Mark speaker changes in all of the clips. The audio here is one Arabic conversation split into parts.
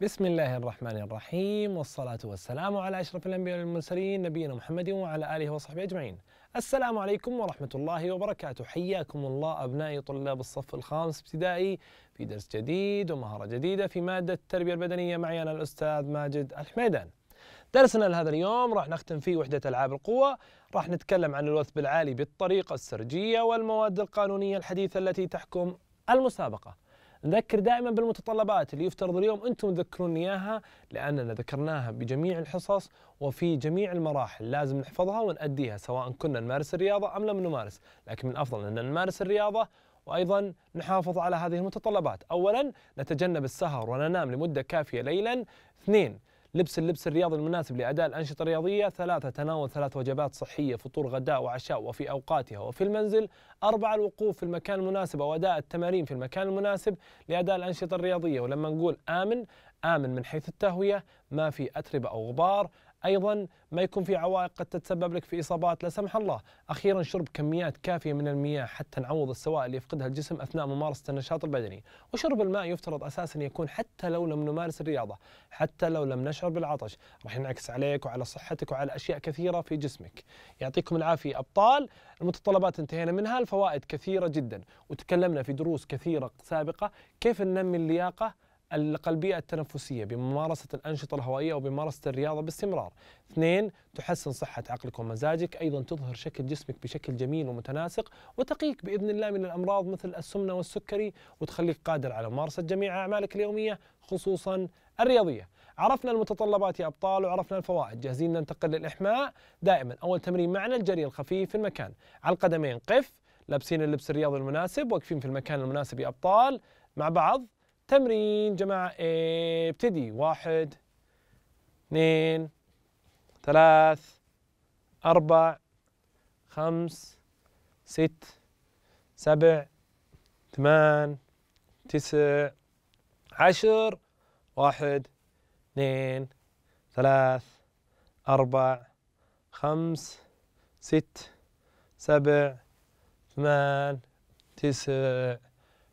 Speaker 1: بسم الله الرحمن الرحيم والصلاة والسلام على أشرف الأنبياء والمرسلين نبينا محمد وعلى آله وصحبه أجمعين السلام عليكم ورحمة الله وبركاته حياكم الله أبنائي طلاب الصف الخامس ابتدائي في درس جديد ومهارة جديدة في مادة التربية البدنية معي أنا الأستاذ ماجد الحميدان درسنا لهذا اليوم راح نختم فيه وحدة ألعاب القوة راح نتكلم عن الوثب العالي بالطريقة السرجية والمواد القانونية الحديثة التي تحكم المسابقة نذكر دائما بالمتطلبات اللي يفترض اليوم انتم تذكروني اياها لاننا ذكرناها بجميع الحصص وفي جميع المراحل لازم نحفظها ونأديها سواء كنا نمارس الرياضه ام لم نمارس، لكن من الافضل ان نمارس الرياضه وايضا نحافظ على هذه المتطلبات، اولا نتجنب السهر وننام لمده كافيه ليلا، اثنين لبس اللبس الرياضي المناسب لأداء الأنشطة الرياضية ثلاثة تناول ثلاث وجبات صحية فطور غداء وعشاء وفي أوقاتها وفي المنزل أربعة الوقوف في المكان المناسب أو أداء التمارين في المكان المناسب لأداء الأنشطة الرياضية ولما نقول آمن آمن من حيث التهوية ما في أتربة أو غبار ايضا ما يكون في عوائق قد تتسبب لك في اصابات لا سمح الله اخيرا شرب كميات كافيه من المياه حتى نعوض السوائل اللي يفقدها الجسم اثناء ممارسه النشاط البدني وشرب الماء يفترض اساسا يكون حتى لو لم نمارس الرياضه حتى لو لم نشعر بالعطش راح ينعكس عليك وعلى صحتك وعلى اشياء كثيره في جسمك يعطيكم العافيه ابطال المتطلبات انتهينا منها الفوائد كثيره جدا وتكلمنا في دروس كثيره سابقه كيف ننمي اللياقه القلبية التنفسية بممارسة الأنشطة الهوائية وبممارسة الرياضة باستمرار اثنين تحسن صحة عقلك ومزاجك أيضا تظهر شكل جسمك بشكل جميل ومتناسق وتقيك بإذن الله من الأمراض مثل السمنة والسكري وتخليك قادر على ممارسة جميع أعمالك اليومية خصوصا الرياضية عرفنا المتطلبات يا أبطال وعرفنا الفوائد جاهزين ننتقل للإحماء دائما أول تمرين معنا الجري الخفيف في المكان على القدمين قف لابسين اللبس الرياضي المناسب واقفين في المكان المناسب يا أبطال مع بعض تمرين جماعة إيه، ابتدي واحد اثنين ثلاث أربع خمس ست سبع ثمان تسع عشر واحد اثنين ثلاث أربع خمس ست سبع ثمان تسع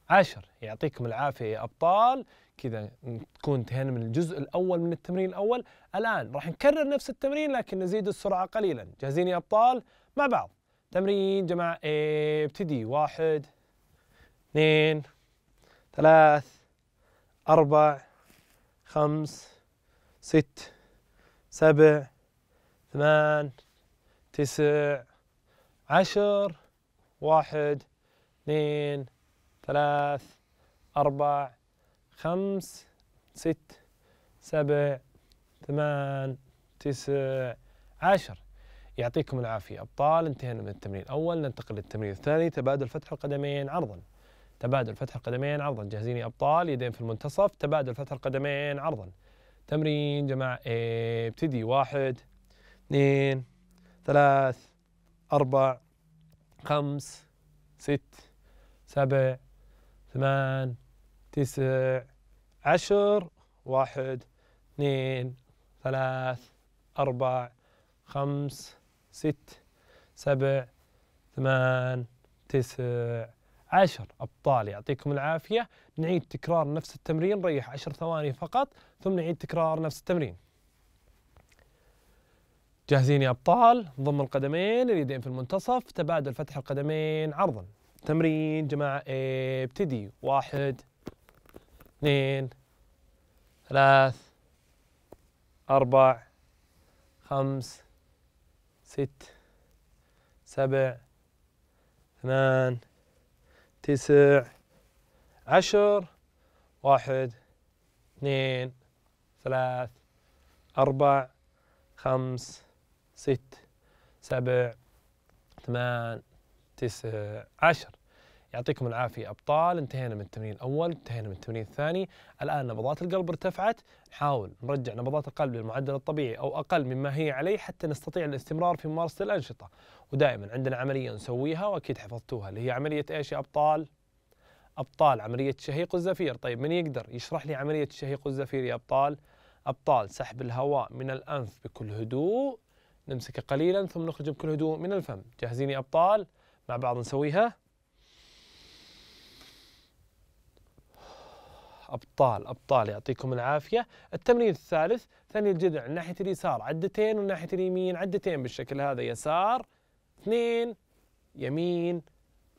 Speaker 1: عشر يعطيكم العافية يا أبطال كذا تكون انتهينا من الجزء الأول من التمرين الأول الآن راح نكرر نفس التمرين لكن نزيد السرعة قليلا جاهزين يا أبطال مع بعض تمرين جماعة ابتدي واحد اثنين ثلاث أربع خمس ست سبع ثمان تسع عشر واحد اثنين ثلاث أربع خمس ست سبع ثمان تسع عشر يعطيكم العافية أبطال انتهينا من التمرين الأول ننتقل للتمرين الثاني تبادل فتح القدمين عرضا تبادل فتح القدمين عرضا جاهزين يا أبطال يدين في المنتصف تبادل فتح القدمين عرضا تمرين جماعة ابتدي واحد اثنين ثلاث أربع خمس ست سبع ثمان تسع عشر واحد اثنين ثلاث أربع خمس ست سبع ثمان تسع عشر أبطال يعطيكم العافية نعيد تكرار نفس التمرين ريح عشر ثواني فقط ثم نعيد تكرار نفس التمرين جاهزين يا أبطال ضم القدمين اليدين في المنتصف تبادل فتح القدمين عرضا تمرين جماعة إيه، ابتدي واحد اثنين ثلاث أربع خمس ست سبع ثمان تسع عشر واحد اثنين ثلاث أربع خمس ست سبع ثمان تسع عشر يعطيكم العافية أبطال انتهينا من التمرين الأول انتهينا من التمرين الثاني الآن نبضات القلب ارتفعت نحاول نرجع نبضات القلب للمعدل الطبيعي أو أقل مما هي عليه حتى نستطيع الاستمرار في ممارسة الأنشطة ودائما عندنا عملية نسويها وأكيد حفظتوها اللي هي عملية إيش يا أبطال؟ أبطال عملية الشهيق والزفير طيب من يقدر يشرح لي عملية الشهيق والزفير يا أبطال؟ أبطال سحب الهواء من الأنف بكل هدوء نمسكه قليلا ثم نخرجه بكل هدوء من الفم جاهزين يا أبطال؟ مع بعض نسويها أبطال أبطال يعطيكم العافية التمرين الثالث ثني الجذع ناحية اليسار عدتين وناحية اليمين عدتين بالشكل هذا يسار اثنين يمين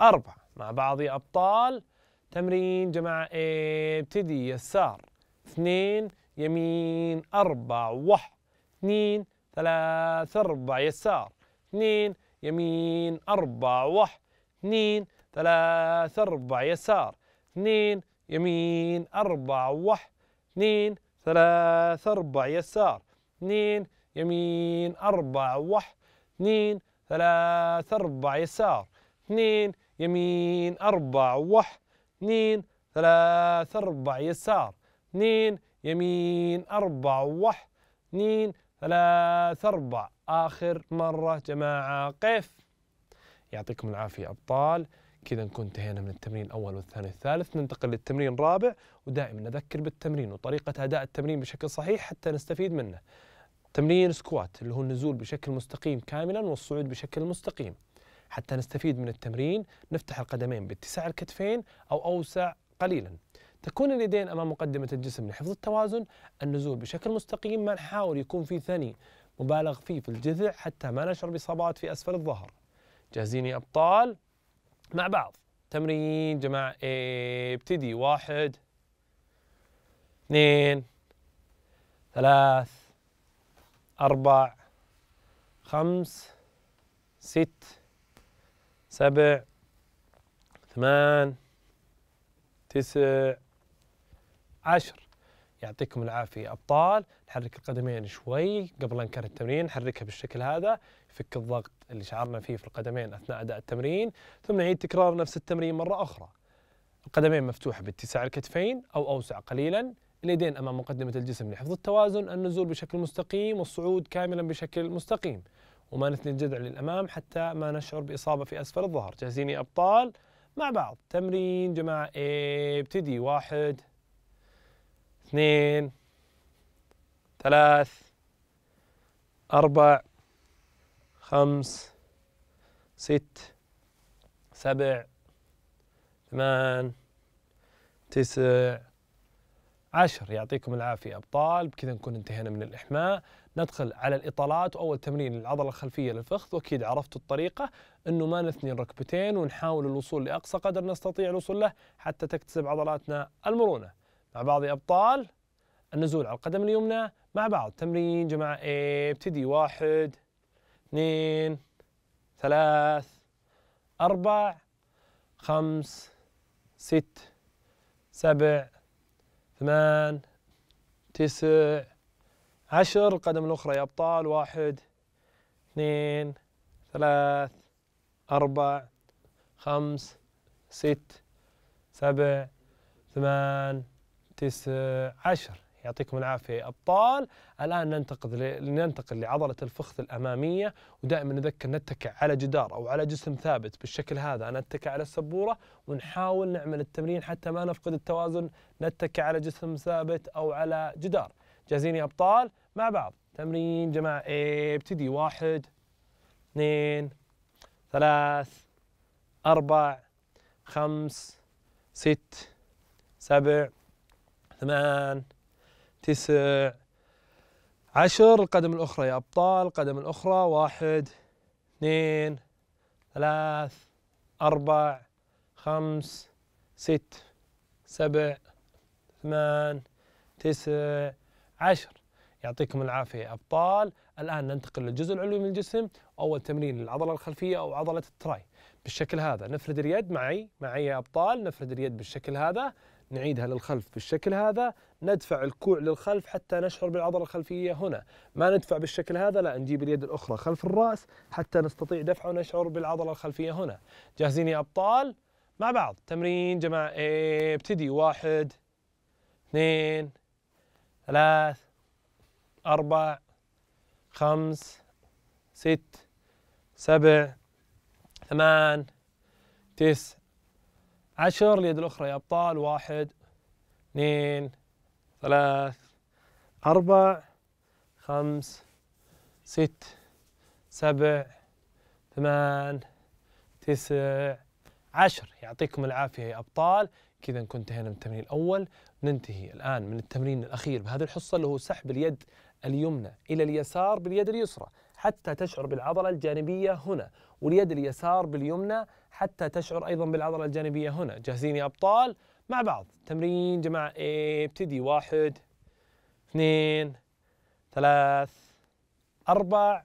Speaker 1: أربعة مع بعض يا أبطال تمرين جماعة ابتدي يسار اثنين يمين اربعه وح اثنين ثلاث أربع يسار اثنين يمين أربع واحد اثنين ثلاثة أربع يسار اثنين يمين أربع واحد اثنين ثلاثة أربع يسار اثنين يمين أربع واحد اثنين ثلاثة أربع يسار اثنين يمين أربع واحد اثنين ثلاثة أربع يسار اثنين يمين أربع واحد اثنين ثلاث أربع آخر مرة جماعة قف يعطيكم العافية أبطال كذا نكون انتهينا من التمرين الأول والثاني والثالث ننتقل للتمرين الرابع ودائما نذكر بالتمرين وطريقة أداء التمرين بشكل صحيح حتى نستفيد منه تمرين سكوات اللي هو النزول بشكل مستقيم كاملا والصعود بشكل مستقيم حتى نستفيد من التمرين نفتح القدمين باتساع الكتفين أو أوسع قليلا تكون اليدين امام مقدمه الجسم لحفظ التوازن النزول بشكل مستقيم ما نحاول يكون في ثني مبالغ فيه في الجذع حتى ما نشعر باصابات في اسفل الظهر جاهزين يا ابطال مع بعض تمرين جماعه ابتدي واحد اثنين ثلاث أربع خمس ست سبع ثمان تسع عشر يعطيكم العافية أبطال نحرك القدمين شوي قبل أن كانت التمرين نحركها بالشكل هذا يفك الضغط اللي شعرنا فيه في القدمين أثناء أداء التمرين ثم نعيد تكرار نفس التمرين مرة أخرى القدمين مفتوحة باتساع الكتفين أو أوسع قليلا اليدين أمام مقدمة الجسم لحفظ التوازن النزول بشكل مستقيم والصعود كاملا بشكل مستقيم وما نثني الجذع للأمام حتى ما نشعر بإصابة في أسفل الظهر جاهزين يا أبطال مع بعض تمرين جماعة ابتدي واحد اثنين ثلاث أربع خمس ست سبع ثمان تسع عشر يعطيكم العافية أبطال بكذا نكون انتهينا من الإحماء ندخل على الإطالات وأول تمرين للعضلة الخلفية للفخذ وأكيد عرفتوا الطريقة أنه ما نثني الركبتين ونحاول الوصول لأقصى قدر نستطيع الوصول له حتى تكتسب عضلاتنا المرونة مع بعض يا أبطال النزول على القدم اليمنى مع بعض تمرين جماعة ايه ابتدي واحد اثنين ثلاث أربع خمس ست سبع ثمان تسع عشر القدم الأخرى يا أبطال واحد اثنين ثلاث أربع خمس ست سبع ثمان تسع عشر يعطيكم العافية أبطال الآن ننتقل لننتقل لعضلة الفخذ الأمامية ودائما نذكر نتكع على جدار أو على جسم ثابت بالشكل هذا أنا على السبورة ونحاول نعمل التمرين حتى ما نفقد التوازن نتكع على جسم ثابت أو على جدار جاهزين يا أبطال مع بعض تمرين جماعة ابتدي واحد اثنين ثلاث أربع خمس ست سبع ثمان تسع عشر القدم الأخرى يا أبطال القدم الأخرى واحد اثنين ثلاث أربع خمس ست سبع ثمان تسع عشر يعطيكم العافية يا أبطال الآن ننتقل للجزء العلوي من الجسم أول تمرين للعضلة الخلفية أو عضلة التراي بالشكل هذا نفرد اليد معي معي يا أبطال نفرد اليد بالشكل هذا نعيدها للخلف بالشكل هذا ندفع الكوع للخلف حتى نشعر بالعضلة الخلفية هنا ما ندفع بالشكل هذا لا نجيب اليد الأخرى خلف الرأس حتى نستطيع دفعه ونشعر بالعضلة الخلفية هنا جاهزين يا أبطال مع بعض تمرين جماعة ابتدي واحد اثنين ثلاث أربع خمس ست سبع ثمان تسع عشر اليد الأخرى يا أبطال واحد اثنين ثلاث أربع خمس ست سبع ثمان تسع عشر يعطيكم العافية يا أبطال كذا نكون انتهينا من التمرين الأول ننتهي الآن من التمرين الأخير بهذه الحصة اللي هو سحب اليد اليمنى إلى اليسار باليد اليسرى حتى تشعر بالعضلة الجانبية هنا واليد اليسار باليمنى حتى تشعر أيضا بالعضلة الجانبية هنا جاهزين يا أبطال مع بعض تمرين جماعة ابتدي واحد اثنين ثلاث أربع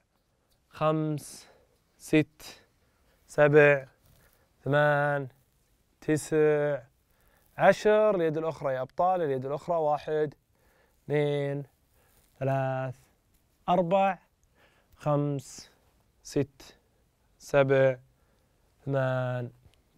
Speaker 1: خمس ست سبع ثمان تسع عشر اليد الأخرى يا أبطال اليد الأخرى واحد اثنين ثلاث أربع خمس ست سبع ثمان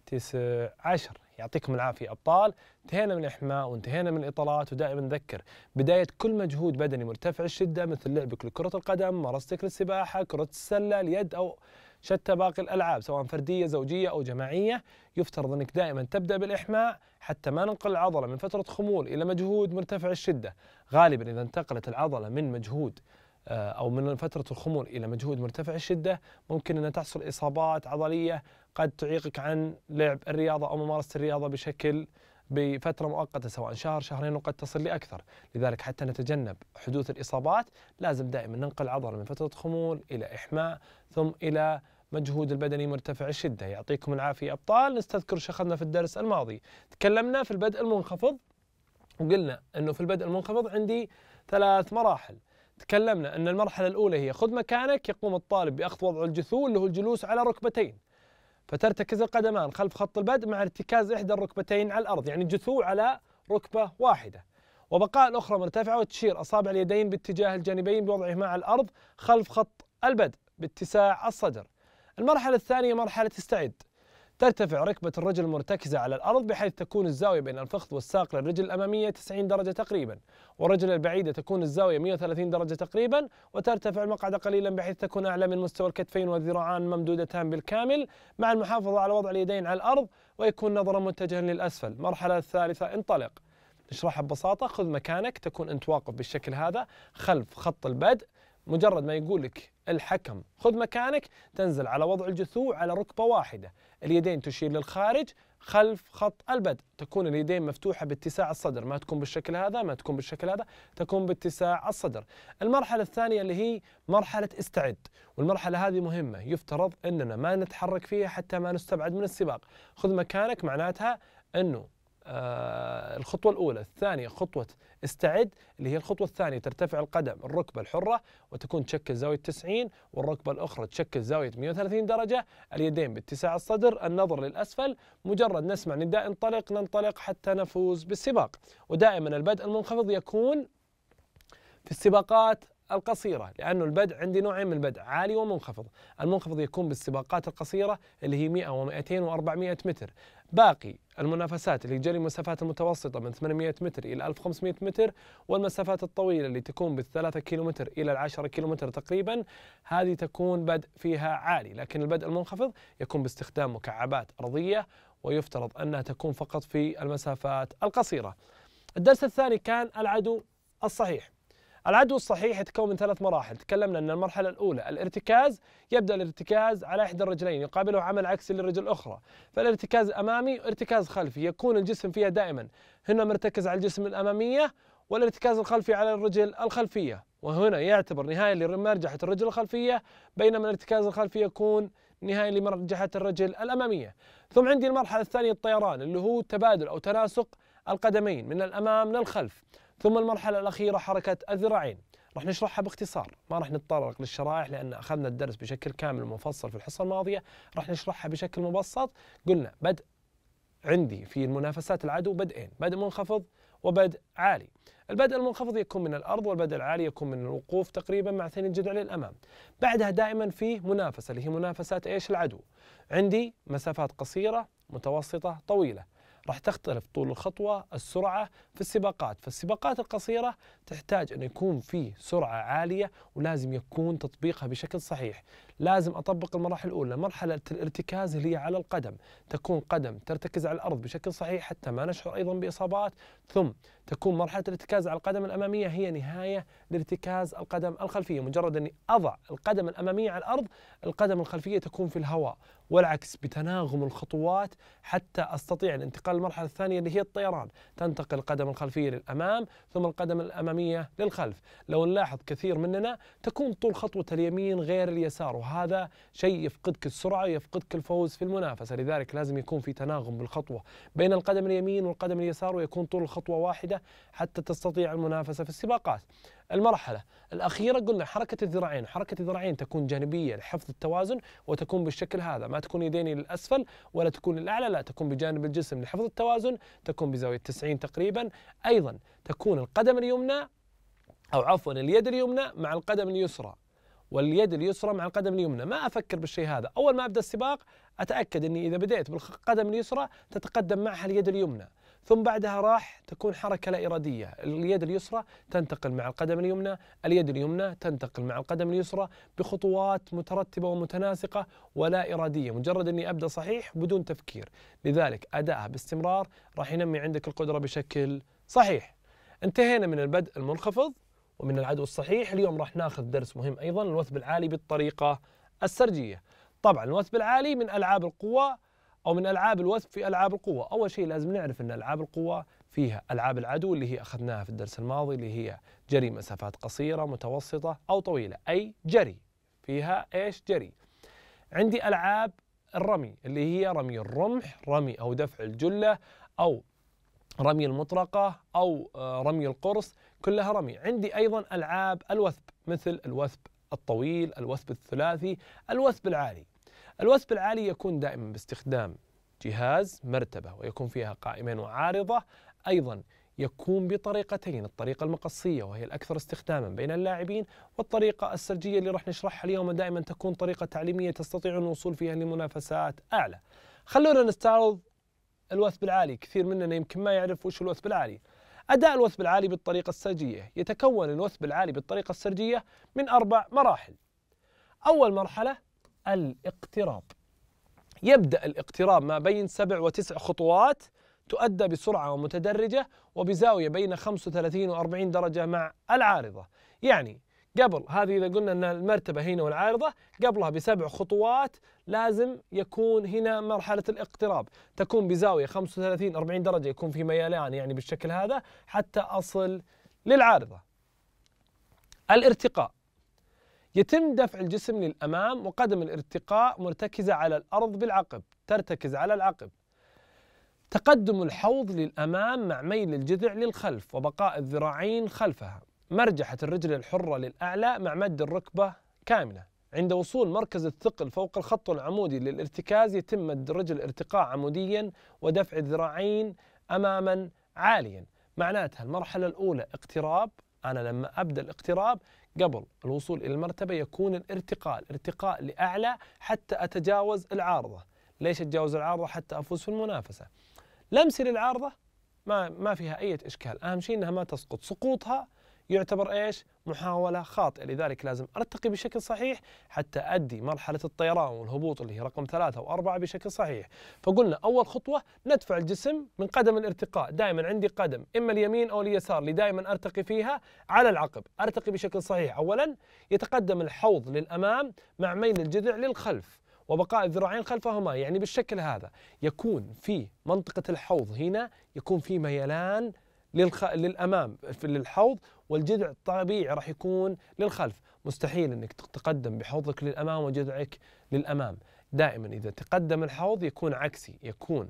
Speaker 1: تسع عشر يعطيكم العافية أبطال انتهينا من الإحماء وانتهينا من الإطالات ودائما نذكر بداية كل مجهود بدني مرتفع الشدة مثل لعبك لكرة القدم ممارستك للسباحة كرة السلة اليد أو شتى باقي الألعاب سواء فردية زوجية أو جماعية يفترض أنك دائما تبدأ بالإحماء حتى ما ننقل العضلة من فترة خمول إلى مجهود مرتفع الشدة غالبا إذا انتقلت العضلة من مجهود آه، أو من فترة الخمول إلى مجهود مرتفع الشدة ممكن أن تحصل إصابات عضلية قد تعيقك عن لعب الرياضة أو ممارسة الرياضة بشكل بفترة مؤقتة سواء شهر شهرين وقد تصل لأكثر لذلك حتى نتجنب حدوث الإصابات لازم دائما ننقل العضلة من فترة خمول إلى إحماء ثم إلى مجهود البدني مرتفع الشدة يعطيكم العافية أبطال نستذكر شخصنا أخذنا في الدرس الماضي تكلمنا في البدء المنخفض وقلنا أنه في البدء المنخفض عندي ثلاث مراحل تكلمنا أن المرحلة الأولى هي خذ مكانك يقوم الطالب بأخذ وضع الجثو اللي هو الجلوس على ركبتين فترتكز القدمان خلف خط البدء مع ارتكاز إحدى الركبتين على الأرض يعني جثو على ركبة واحدة وبقاء الأخرى مرتفعة وتشير أصابع اليدين باتجاه الجانبين بوضعهما على الأرض خلف خط البدء باتساع الصدر المرحلة الثانية مرحلة استعد ترتفع ركبة الرجل المرتكزة على الأرض بحيث تكون الزاوية بين الفخذ والساق للرجل الأمامية 90 درجة تقريبا والرجل البعيدة تكون الزاوية 130 درجة تقريبا وترتفع المقعدة قليلا بحيث تكون أعلى من مستوى الكتفين والذراعان ممدودتان بالكامل مع المحافظة على وضع اليدين على الأرض ويكون نظرا متجها للأسفل المرحلة الثالثة انطلق نشرحها ببساطة خذ مكانك تكون أنت واقف بالشكل هذا خلف خط البدء مجرد ما يقول لك الحكم خذ مكانك تنزل على وضع الجثوع على ركبة واحدة اليدين تشير للخارج خلف خط البدء تكون اليدين مفتوحة باتساع الصدر ما تكون بالشكل هذا ما تكون بالشكل هذا تكون باتساع الصدر المرحلة الثانية اللي هي مرحلة استعد والمرحلة هذه مهمة يفترض أننا ما نتحرك فيها حتى ما نستبعد من السباق خذ مكانك معناتها أنه آه، الخطوة الأولى الثانية خطوة استعد اللي هي الخطوة الثانية ترتفع القدم الركبة الحرة وتكون تشكل زاوية 90 والركبة الأخرى تشكل زاوية 130 درجة اليدين باتساع الصدر النظر للأسفل مجرد نسمع نداء انطلق ننطلق حتى نفوز بالسباق ودائما البدء المنخفض يكون في السباقات القصيرة لأنه البدء عندي نوعين من البدء عالي ومنخفض المنخفض يكون بالسباقات القصيرة اللي هي 100 و200 و400 متر باقي المنافسات اللي تجري المسافات المتوسطة من 800 متر إلى 1500 متر والمسافات الطويلة اللي تكون بالثلاثة كيلومتر إلى العشرة كيلومتر تقريبا هذه تكون بدء فيها عالي لكن البدء المنخفض يكون باستخدام مكعبات أرضية ويفترض أنها تكون فقط في المسافات القصيرة الدرس الثاني كان العدو الصحيح العدو الصحيح يتكون من ثلاث مراحل تكلمنا أن المرحلة الأولى الارتكاز يبدأ الارتكاز على إحدى الرجلين يقابله عمل عكسي للرجل الأخرى فالارتكاز أمامي وارتكاز خلفي يكون الجسم فيها دائما هنا مرتكز على الجسم الأمامية والارتكاز الخلفي على الرجل الخلفية وهنا يعتبر نهايه لمرجحة الرجل الخلفية بينما الارتكاز الخلفي يكون نهايه لمرجحة الرجل الأمامية ثم عندي المرحلة الثانية الطيران اللي هو تبادل أو تناسق القدمين من الأمام للخلف ثم المرحلة الأخيرة حركة الذراعين راح نشرحها باختصار ما راح نتطرق للشرائح لأن أخذنا الدرس بشكل كامل ومفصل في الحصة الماضية راح نشرحها بشكل مبسط قلنا بدء عندي في المنافسات العدو بدئين بدء منخفض وبدء عالي البدء المنخفض يكون من الارض والبدء العالي يكون من الوقوف تقريبا مع ثاني الجذع للامام بعدها دائما في منافسه اللي هي منافسات ايش العدو عندي مسافات قصيره متوسطه طويله راح تختلف طول الخطوة السرعة في السباقات فالسباقات القصيرة تحتاج أن يكون في سرعة عالية ولازم يكون تطبيقها بشكل صحيح لازم أطبق المراحل الأولى مرحلة الارتكاز اللي هي على القدم تكون قدم ترتكز على الأرض بشكل صحيح حتى ما نشعر أيضا بإصابات ثم تكون مرحلة الارتكاز على القدم الأمامية هي نهاية لارتكاز القدم الخلفية مجرد أني أضع القدم الأمامية على الأرض القدم الخلفية تكون في الهواء والعكس بتناغم الخطوات حتى استطيع الانتقال للمرحله الثانيه اللي هي الطيران، تنتقل القدم الخلفيه للامام ثم القدم الاماميه للخلف، لو نلاحظ كثير مننا تكون طول خطوه اليمين غير اليسار وهذا شيء يفقدك السرعة يفقدك الفوز في المنافسة لذلك لازم يكون في تناغم بالخطوة بين القدم اليمين والقدم اليسار ويكون طول الخطوة واحدة حتى تستطيع المنافسة في السباقات المرحلة الأخيرة قلنا حركة الذراعين حركة الذراعين تكون جانبية لحفظ التوازن وتكون بالشكل هذا ما تكون يديني للأسفل ولا تكون للأعلى لا تكون بجانب الجسم لحفظ التوازن تكون بزاوية 90 تقريبا أيضا تكون القدم اليمنى أو عفوا اليد اليمنى مع القدم اليسرى واليد اليسرى مع القدم اليمنى ما افكر بالشيء هذا اول ما ابدا السباق اتاكد اني اذا بديت بالقدم اليسرى تتقدم معها اليد اليمنى ثم بعدها راح تكون حركه لا اراديه، اليد اليسرى تنتقل مع القدم اليمنى، اليد اليمنى تنتقل مع القدم اليسرى بخطوات مترتبه ومتناسقه ولا اراديه، مجرد اني ابدا صحيح بدون تفكير، لذلك ادائها باستمرار راح ينمي عندك القدره بشكل صحيح. انتهينا من البدء المنخفض ومن العدو الصحيح اليوم راح ناخذ درس مهم أيضا الوثب العالي بالطريقة السرجية طبعا الوثب العالي من ألعاب القوة أو من ألعاب الوثب في ألعاب القوة أول شيء لازم نعرف أن ألعاب القوة فيها ألعاب العدو اللي هي أخذناها في الدرس الماضي اللي هي جري مسافات قصيرة متوسطة أو طويلة أي جري فيها إيش جري عندي ألعاب الرمي اللي هي رمي الرمح رمي أو دفع الجلة أو رمي المطرقة أو آه، رمي القرص كلها رمي عندي أيضا ألعاب الوثب مثل الوثب الطويل الوثب الثلاثي الوثب العالي الوثب العالي يكون دائما باستخدام جهاز مرتبة ويكون فيها قائمين وعارضة أيضا يكون بطريقتين الطريقة المقصية وهي الأكثر استخداما بين اللاعبين والطريقة السرجية اللي راح نشرحها اليوم دائما تكون طريقة تعليمية تستطيع الوصول فيها لمنافسات أعلى خلونا نستعرض الوثب العالي كثير مننا يمكن ما يعرف وش الوثب العالي أداء الوثب العالي بالطريقة السرجية يتكون الوثب العالي بالطريقة السرجية من أربع مراحل أول مرحلة الاقتراب يبدأ الاقتراب ما بين سبع وتسع خطوات تؤدى بسرعة ومتدرجة وبزاوية بين 35 و 40 درجة مع العارضة يعني قبل هذه إذا قلنا أن المرتبة هنا والعارضة قبلها بسبع خطوات لازم يكون هنا مرحلة الاقتراب تكون بزاوية 35 40 درجة يكون في ميلان يعني بالشكل هذا حتى أصل للعارضة الارتقاء يتم دفع الجسم للأمام وقدم الارتقاء مرتكزة على الأرض بالعقب ترتكز على العقب تقدم الحوض للأمام مع ميل الجذع للخلف وبقاء الذراعين خلفها مرجحة الرجل الحرة للأعلى مع مد الركبة كاملة عند وصول مركز الثقل فوق الخط العمودي للارتكاز يتم مد الرجل ارتقاء عموديا ودفع الذراعين أماما عاليا معناتها المرحلة الأولى اقتراب أنا لما أبدأ الاقتراب قبل الوصول إلى المرتبة يكون الارتقاء الارتقاء لأعلى حتى أتجاوز العارضة ليش أتجاوز العارضة حتى أفوز في المنافسة لمسي للعارضة ما ما فيها أي إشكال أهم شيء أنها ما تسقط سقوطها يعتبر ايش؟ محاولة خاطئة لذلك لازم ارتقي بشكل صحيح حتى ادي مرحلة الطيران والهبوط اللي هي رقم ثلاثة واربعة بشكل صحيح فقلنا اول خطوة ندفع الجسم من قدم الارتقاء دائما عندي قدم اما اليمين او اليسار اللي دائما ارتقي فيها على العقب ارتقي بشكل صحيح اولا يتقدم الحوض للامام مع ميل الجذع للخلف وبقاء الذراعين خلفهما يعني بالشكل هذا يكون في منطقة الحوض هنا يكون في ميلان للخ... للامام في للحوض والجذع الطبيعي راح يكون للخلف مستحيل انك تتقدم بحوضك للامام وجذعك للامام دائما اذا تقدم الحوض يكون عكسي يكون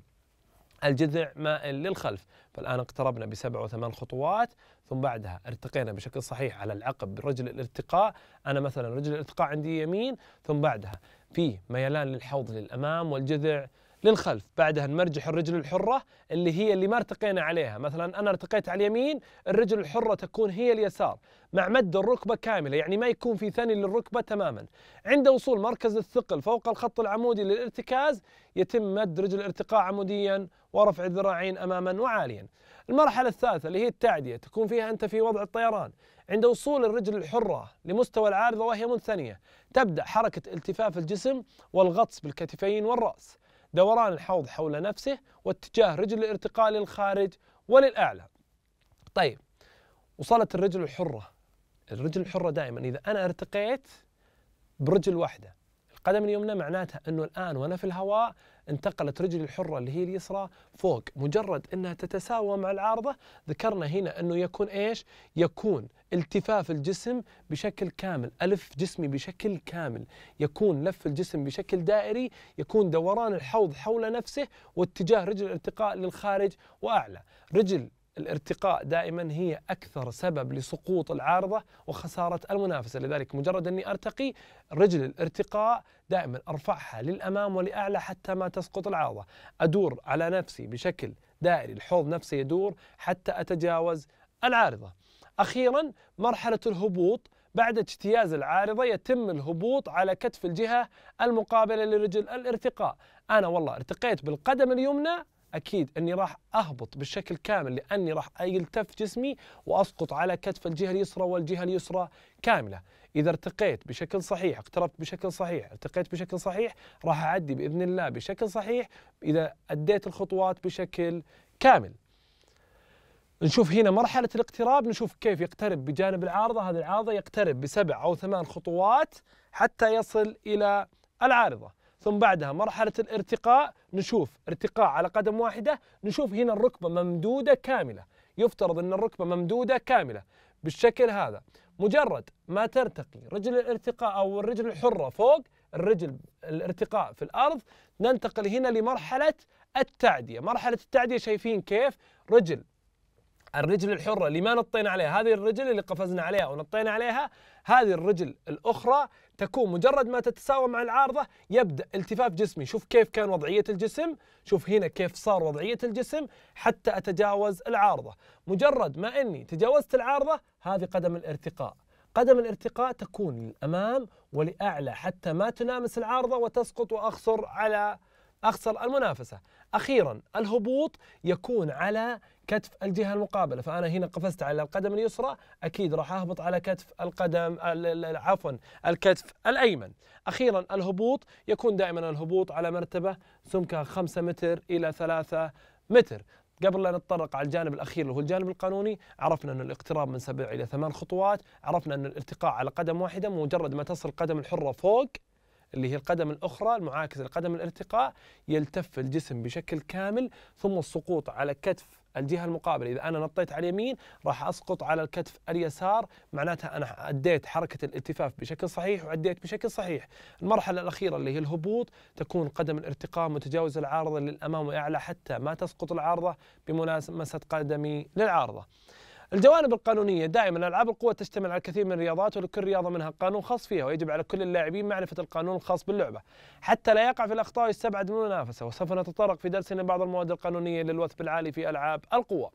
Speaker 1: الجذع مائل للخلف فالآن اقتربنا بسبع وثمان خطوات ثم بعدها ارتقينا بشكل صحيح على العقب برجل الارتقاء أنا مثلا رجل الارتقاء عندي يمين ثم بعدها في ميلان للحوض للأمام والجذع للخلف بعدها نمرجح الرجل الحرة اللي هي اللي ما ارتقينا عليها مثلا أنا ارتقيت على اليمين الرجل الحرة تكون هي اليسار مع مد الركبة كاملة يعني ما يكون في ثني للركبة تماما عند وصول مركز الثقل فوق الخط العمودي للارتكاز يتم مد رجل الارتقاء عموديا ورفع الذراعين أماما وعاليا المرحلة الثالثة اللي هي التعدية تكون فيها أنت في وضع الطيران عند وصول الرجل الحرة لمستوى العارضة وهي منثنية تبدأ حركة التفاف الجسم والغطس بالكتفين والرأس دوران الحوض حول نفسه واتجاه رجل الارتقاء للخارج وللأعلى طيب وصلت الرجل الحرة الرجل الحرة دائما إذا أنا ارتقيت برجل واحدة قدم اليمنى معناتها انه الان وانا في الهواء انتقلت رجلي الحره اللي هي اليسرى فوق مجرد انها تتساوى مع العارضه ذكرنا هنا انه يكون ايش يكون التفاف الجسم بشكل كامل الف جسمي بشكل كامل يكون لف الجسم بشكل دائري يكون دوران الحوض حول نفسه واتجاه رجل الارتقاء للخارج واعلى رجل الارتقاء دائما هي أكثر سبب لسقوط العارضة وخسارة المنافسة لذلك مجرد أني أرتقي رجل الارتقاء دائما أرفعها للأمام ولأعلى حتى ما تسقط العارضة أدور على نفسي بشكل دائري الحوض نفسه يدور حتى أتجاوز العارضة أخيرا مرحلة الهبوط بعد اجتياز العارضة يتم الهبوط على كتف الجهة المقابلة لرجل الارتقاء أنا والله ارتقيت بالقدم اليمنى اكيد اني راح اهبط بالشكل كامل لاني راح يلتف جسمي واسقط على كتف الجهه اليسرى والجهه اليسرى كامله اذا ارتقيت بشكل صحيح اقتربت بشكل صحيح ارتقيت بشكل صحيح راح اعدي باذن الله بشكل صحيح اذا اديت الخطوات بشكل كامل نشوف هنا مرحلة الاقتراب نشوف كيف يقترب بجانب العارضة هذه العارضة يقترب بسبع أو ثمان خطوات حتى يصل إلى العارضة ثم بعدها مرحلة الارتقاء نشوف ارتقاء على قدم واحدة نشوف هنا الركبة ممدودة كاملة يفترض أن الركبة ممدودة كاملة بالشكل هذا مجرد ما ترتقي رجل الارتقاء أو الرجل الحرة فوق الرجل الارتقاء في الأرض ننتقل هنا لمرحلة التعدية مرحلة التعدية شايفين كيف رجل الرجل الحرة اللي ما نطينا عليها هذه الرجل اللي قفزنا عليها ونطينا عليها هذه الرجل الأخرى تكون مجرد ما تتساوى مع العارضة يبدأ التفاف جسمي شوف كيف كان وضعية الجسم شوف هنا كيف صار وضعية الجسم حتى أتجاوز العارضة مجرد ما أني تجاوزت العارضة هذه قدم الارتقاء قدم الارتقاء تكون للأمام ولأعلى حتى ما تلامس العارضة وتسقط وأخسر على أخسر المنافسة أخيرا الهبوط يكون على كتف الجهة المقابلة فأنا هنا قفزت على القدم اليسرى أكيد راح أهبط على كتف القدم عفوا الكتف الأيمن أخيرا الهبوط يكون دائما الهبوط على مرتبة سمكها 5 متر إلى 3 متر قبل لا نتطرق على الجانب الاخير اللي هو الجانب القانوني عرفنا ان الاقتراب من سبع الى ثمان خطوات عرفنا ان الارتقاء على قدم واحده مجرد ما تصل القدم الحره فوق اللي هي القدم الأخرى المعاكسة لقدم الارتقاء يلتف الجسم بشكل كامل ثم السقوط على كتف الجهة المقابلة إذا أنا نطيت على اليمين راح أسقط على الكتف اليسار معناتها أنا أديت حركة الالتفاف بشكل صحيح وعديت بشكل صحيح المرحلة الأخيرة اللي هي الهبوط تكون قدم الارتقاء متجاوزة العارضة للأمام وأعلى حتى ما تسقط العارضة بمناسبه قدمي للعارضة الجوانب القانونية دائما ألعاب القوة تشتمل على الكثير من الرياضات ولكل رياضة منها قانون خاص فيها ويجب على كل اللاعبين معرفة القانون الخاص باللعبة حتى لا يقع في الأخطاء يستبعد من المنافسة وسوف نتطرق في درسنا بعض المواد القانونية للوثب العالي في ألعاب القوة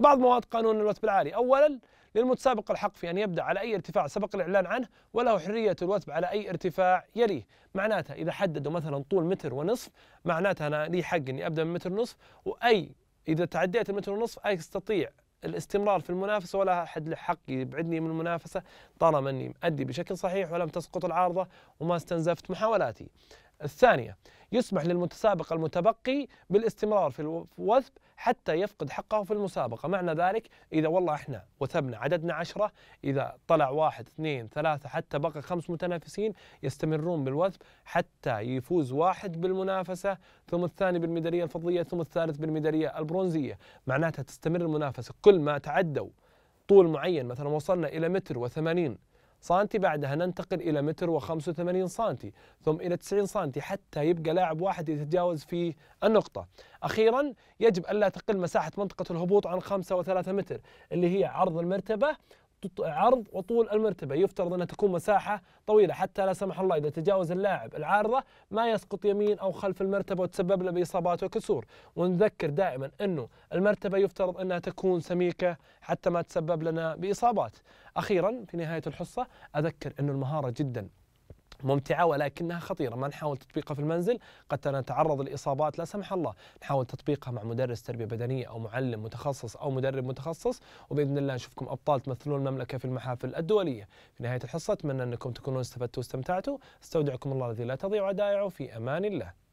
Speaker 1: بعض مواد قانون الوثب العالي أولا للمتسابق الحق في أن يبدأ على أي ارتفاع سبق الإعلان عنه وله حرية الوثب على أي ارتفاع يليه معناتها إذا حددوا مثلا طول متر ونصف معناتها أنا لي حق أني أبدأ من متر ونصف وأي إذا تعديت المتر ونصف أستطيع الاستمرار في المنافسة ولا أحد له حق يبعدني من المنافسة طالما أني مادي بشكل صحيح ولم تسقط العارضة وما استنزفت محاولاتي الثانية يسمح للمتسابق المتبقي بالاستمرار في الوثب حتى يفقد حقه في المسابقة معنى ذلك إذا والله إحنا وثبنا عددنا عشرة إذا طلع واحد اثنين ثلاثة حتى بقى خمس متنافسين يستمرون بالوثب حتى يفوز واحد بالمنافسة ثم الثاني بالميدالية الفضية ثم الثالث بالميدالية البرونزية معناتها تستمر المنافسة كل ما تعدوا طول معين مثلا وصلنا إلى متر وثمانين سنتي بعدها ننتقل إلى متر و85 سنتي ثم إلى 90 سنتي حتى يبقى لاعب واحد يتجاوز في النقطة أخيرا يجب ألا تقل مساحة منطقة الهبوط عن 5.3 متر اللي هي عرض المرتبة عرض وطول المرتبة يفترض أنها تكون مساحة طويلة حتى لا سمح الله إذا تجاوز اللاعب العارضة ما يسقط يمين أو خلف المرتبة وتسبب له بإصابات وكسور ونذكر دائما أنه المرتبة يفترض أنها تكون سميكة حتى ما تسبب لنا بإصابات أخيرا في نهاية الحصة أذكر أنه المهارة جدا ممتعة ولكنها خطيرة ما نحاول تطبيقها في المنزل قد نتعرض لإصابات لا سمح الله نحاول تطبيقها مع مدرس تربية بدنية أو معلم متخصص أو مدرب متخصص وبإذن الله نشوفكم أبطال تمثلون المملكة في المحافل الدولية في نهاية الحصة أتمنى أنكم تكونوا استفدتوا واستمتعتوا استودعكم الله الذي لا تضيع ودائعه في أمان الله